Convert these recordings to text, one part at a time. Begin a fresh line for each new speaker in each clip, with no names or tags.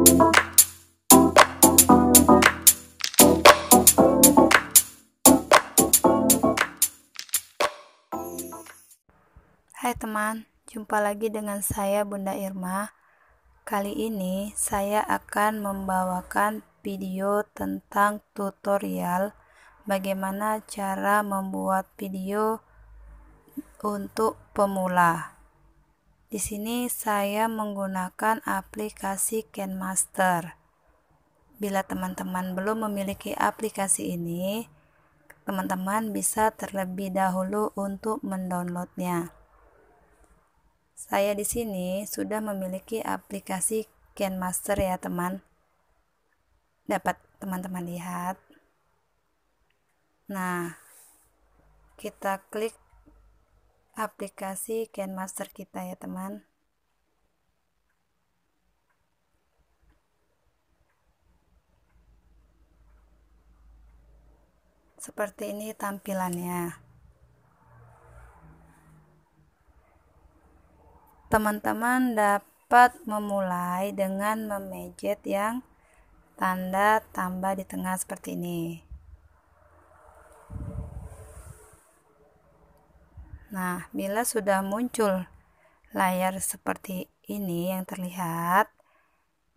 Hai teman, jumpa lagi dengan saya Bunda Irma. Kali ini saya akan membawakan video tentang tutorial bagaimana cara membuat video untuk pemula. Di sini saya menggunakan aplikasi CanMaster. Bila teman-teman belum memiliki aplikasi ini, teman-teman bisa terlebih dahulu untuk mendownloadnya. Saya di sini sudah memiliki aplikasi CanMaster ya teman. Dapat teman-teman lihat. Nah, kita klik aplikasi Canmaster kita ya teman seperti ini tampilannya teman-teman dapat memulai dengan memejet yang tanda tambah di tengah seperti ini Nah, bila sudah muncul layar seperti ini yang terlihat,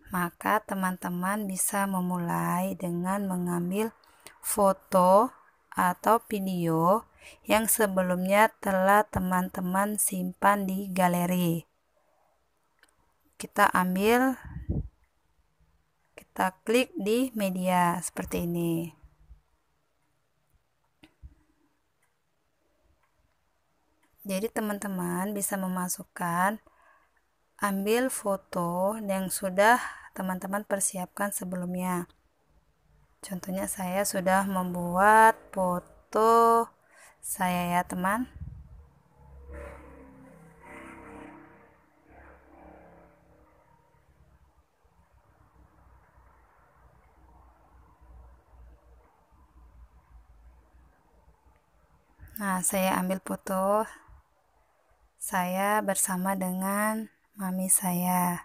maka teman-teman bisa memulai dengan mengambil foto atau video yang sebelumnya telah teman-teman simpan di galeri. Kita ambil, kita klik di media seperti ini. jadi teman-teman bisa memasukkan ambil foto yang sudah teman-teman persiapkan sebelumnya contohnya saya sudah membuat foto saya ya teman Nah, saya ambil foto saya bersama dengan mami saya.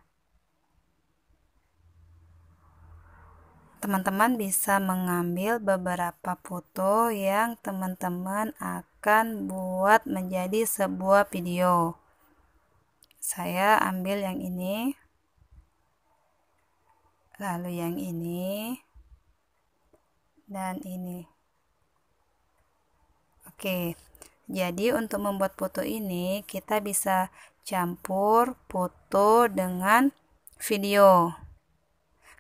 Teman-teman bisa mengambil beberapa foto yang teman-teman akan buat menjadi sebuah video. Saya ambil yang ini, lalu yang ini, dan ini. Oke. Okay. Jadi untuk membuat foto ini kita bisa campur foto dengan video.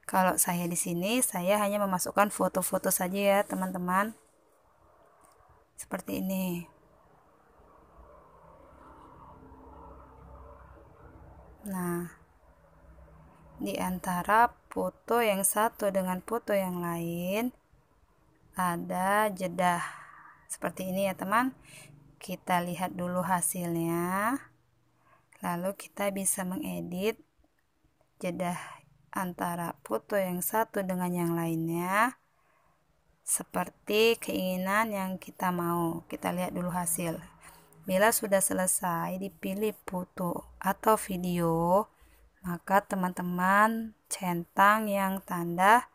Kalau saya di sini saya hanya memasukkan foto-foto saja ya, teman-teman. Seperti ini. Nah, di antara foto yang satu dengan foto yang lain ada jeda seperti ini ya teman kita lihat dulu hasilnya lalu kita bisa mengedit jeda antara foto yang satu dengan yang lainnya seperti keinginan yang kita mau kita lihat dulu hasil bila sudah selesai dipilih foto atau video maka teman-teman centang yang tanda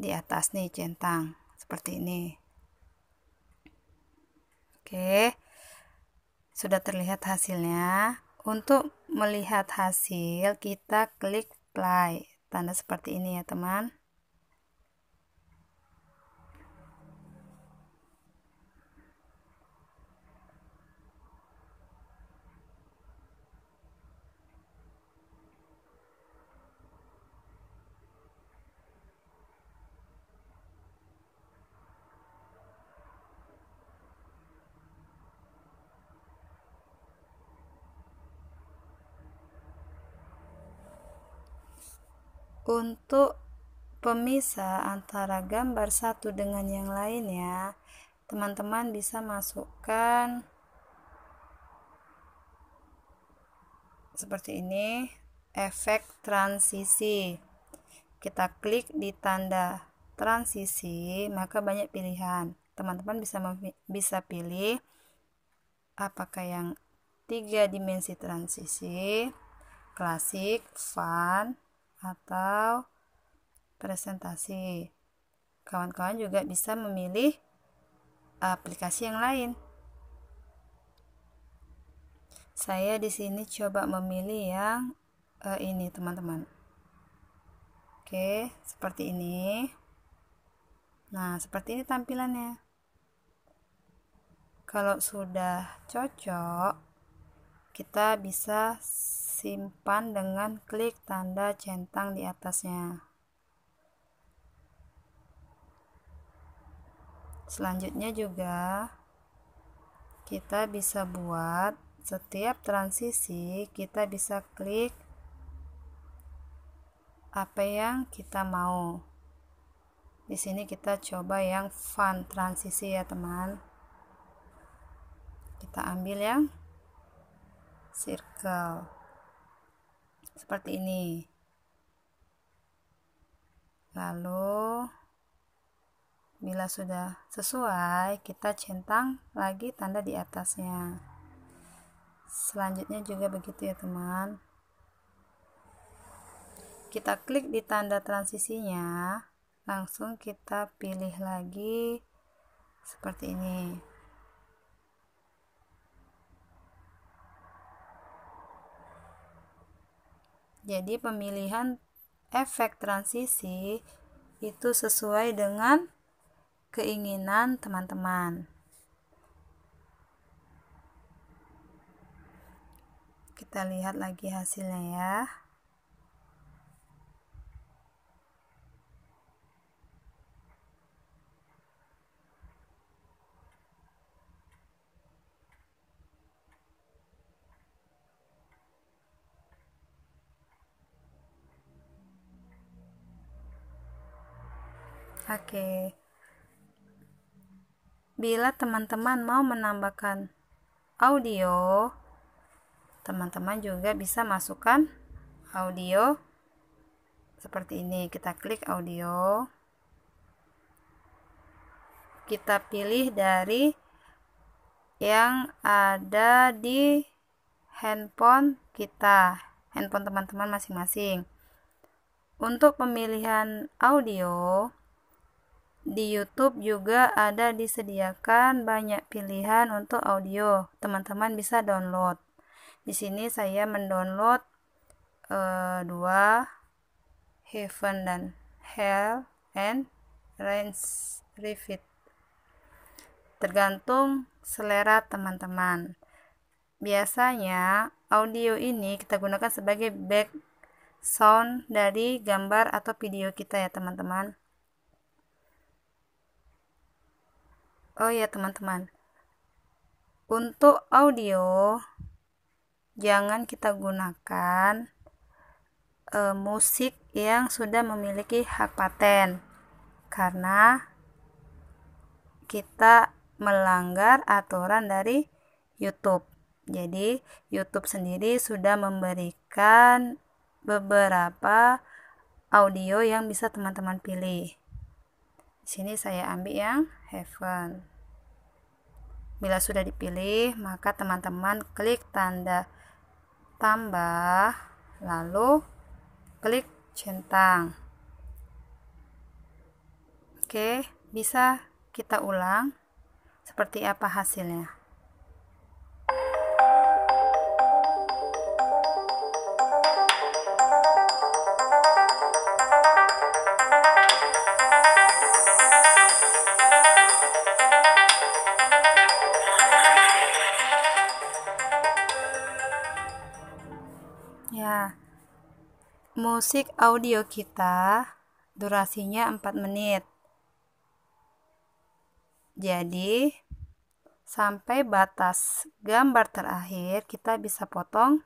di atas nih centang seperti ini oke sudah terlihat hasilnya. Untuk melihat hasil, kita klik play. Tanda seperti ini ya, teman. untuk pemisah antara gambar satu dengan yang lainnya teman-teman bisa masukkan seperti ini efek transisi kita klik di tanda transisi maka banyak pilihan teman-teman bisa bisa pilih apakah yang tiga dimensi transisi klasik fun atau presentasi. Kawan-kawan juga bisa memilih eh, aplikasi yang lain. Saya di sini coba memilih yang uh, ini, teman-teman. Oke, seperti ini. Nah, seperti ini tampilannya. Kalau sudah cocok, kita bisa Simpan dengan klik tanda centang di atasnya. Selanjutnya juga kita bisa buat setiap transisi kita bisa klik apa yang kita mau. Di sini kita coba yang fun transisi ya teman. Kita ambil yang circle seperti ini lalu bila sudah sesuai kita centang lagi tanda di atasnya selanjutnya juga begitu ya teman kita klik di tanda transisinya langsung kita pilih lagi seperti ini Jadi pemilihan efek transisi itu sesuai dengan keinginan teman-teman. Kita lihat lagi hasilnya ya. Oke. Bila teman-teman mau menambahkan audio, teman-teman juga bisa masukkan audio seperti ini. Kita klik audio. Kita pilih dari yang ada di handphone kita, handphone teman-teman masing-masing. Untuk pemilihan audio, di YouTube juga ada disediakan banyak pilihan untuk audio. Teman-teman bisa download. Di sini saya mendownload uh, dua Heaven dan Hell and Rains Revit. Tergantung selera teman-teman. Biasanya audio ini kita gunakan sebagai back sound dari gambar atau video kita ya teman-teman Oh ya teman-teman. Untuk audio jangan kita gunakan e, musik yang sudah memiliki hak paten karena kita melanggar aturan dari YouTube. Jadi, YouTube sendiri sudah memberikan beberapa audio yang bisa teman-teman pilih. Sini saya ambil yang heaven. Bila sudah dipilih, maka teman-teman klik tanda tambah, lalu klik centang. Oke, bisa kita ulang seperti apa hasilnya. Musik audio kita durasinya 4 menit. Jadi, sampai batas gambar terakhir kita bisa potong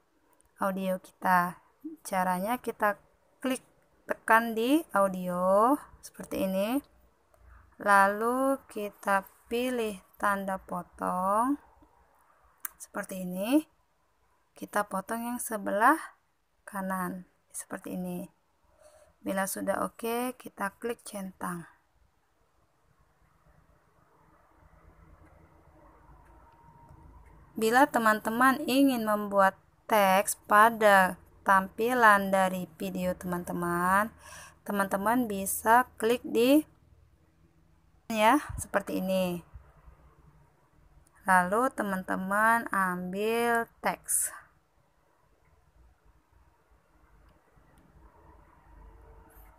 audio kita. Caranya kita klik tekan di audio seperti ini. Lalu kita pilih tanda potong seperti ini. Kita potong yang sebelah kanan seperti ini bila sudah oke okay, kita klik centang bila teman-teman ingin membuat teks pada tampilan dari video teman-teman teman-teman bisa klik di ya seperti ini lalu teman-teman ambil teks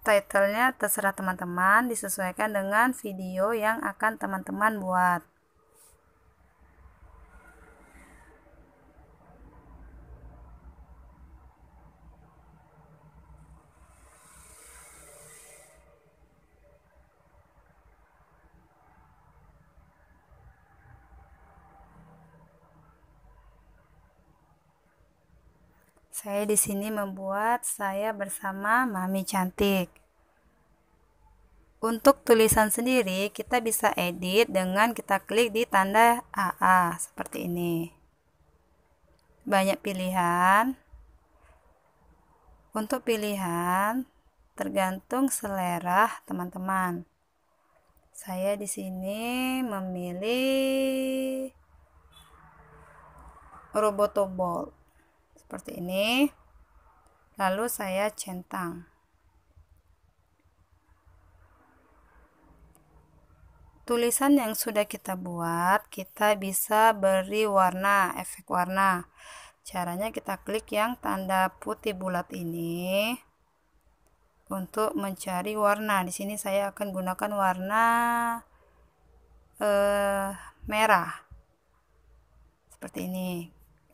titlenya terserah teman-teman disesuaikan dengan video yang akan teman-teman buat Saya di sini membuat saya bersama Mami Cantik. Untuk tulisan sendiri, kita bisa edit dengan kita klik di tanda AA seperti ini. Banyak pilihan. Untuk pilihan tergantung selera teman-teman. Saya di sini memilih Ball seperti ini lalu saya centang tulisan yang sudah kita buat kita bisa beri warna efek warna caranya kita klik yang tanda putih bulat ini untuk mencari warna di sini saya akan gunakan warna eh, merah seperti ini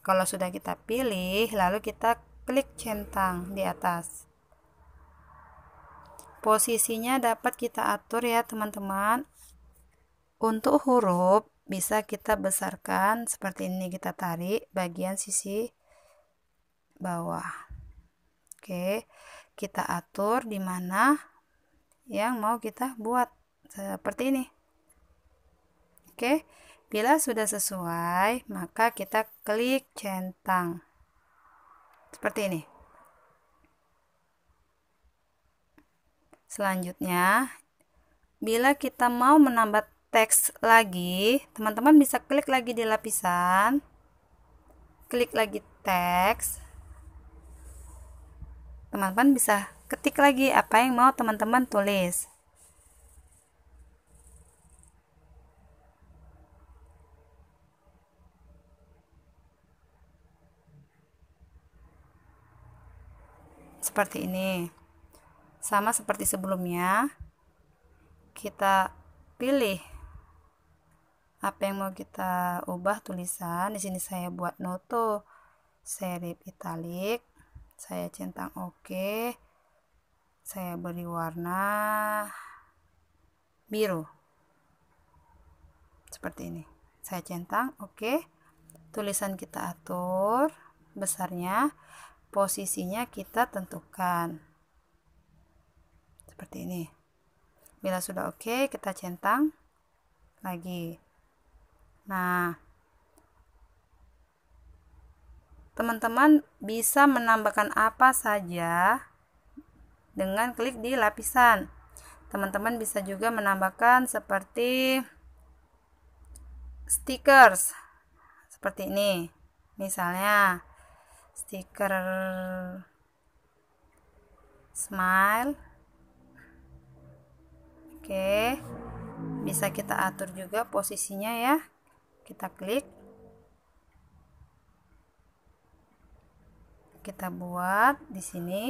kalau sudah kita pilih, lalu kita klik centang di atas. Posisinya dapat kita atur ya teman-teman. Untuk huruf bisa kita besarkan seperti ini kita tarik bagian sisi bawah. Oke, kita atur di mana yang mau kita buat seperti ini. Oke. Bila sudah sesuai, maka kita klik centang. Seperti ini. Selanjutnya, bila kita mau menambah teks lagi, teman-teman bisa klik lagi di lapisan. Klik lagi teks. Teman-teman bisa ketik lagi apa yang mau teman-teman tulis. seperti ini sama seperti sebelumnya kita pilih apa yang mau kita ubah tulisan di sini saya buat noto serif italik saya centang oke okay. saya beri warna biru seperti ini saya centang oke okay. tulisan kita atur besarnya posisinya kita tentukan seperti ini bila sudah oke okay, kita centang lagi nah teman-teman bisa menambahkan apa saja dengan klik di lapisan teman-teman bisa juga menambahkan seperti stickers seperti ini misalnya stiker smile oke bisa kita atur juga posisinya ya kita klik kita buat di sini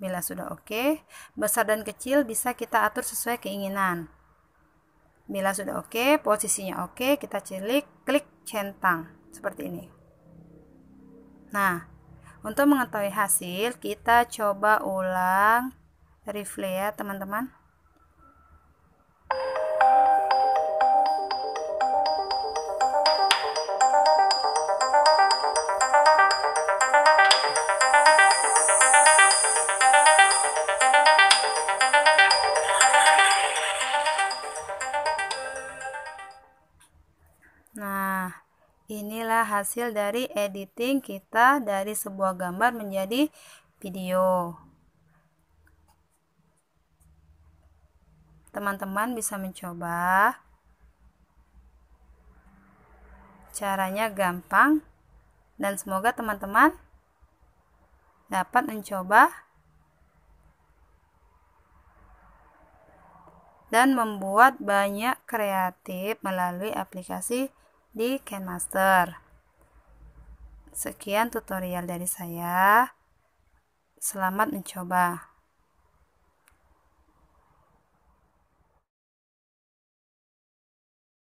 bila sudah oke besar dan kecil bisa kita atur sesuai keinginan bila sudah oke posisinya oke kita cilik klik centang seperti ini Nah, untuk mengetahui hasil, kita coba ulang rifle ya, teman-teman. hasil dari editing kita dari sebuah gambar menjadi video. Teman-teman bisa mencoba. Caranya gampang dan semoga teman-teman dapat mencoba dan membuat banyak kreatif melalui aplikasi di Canmaster. Sekian tutorial dari saya. Selamat mencoba.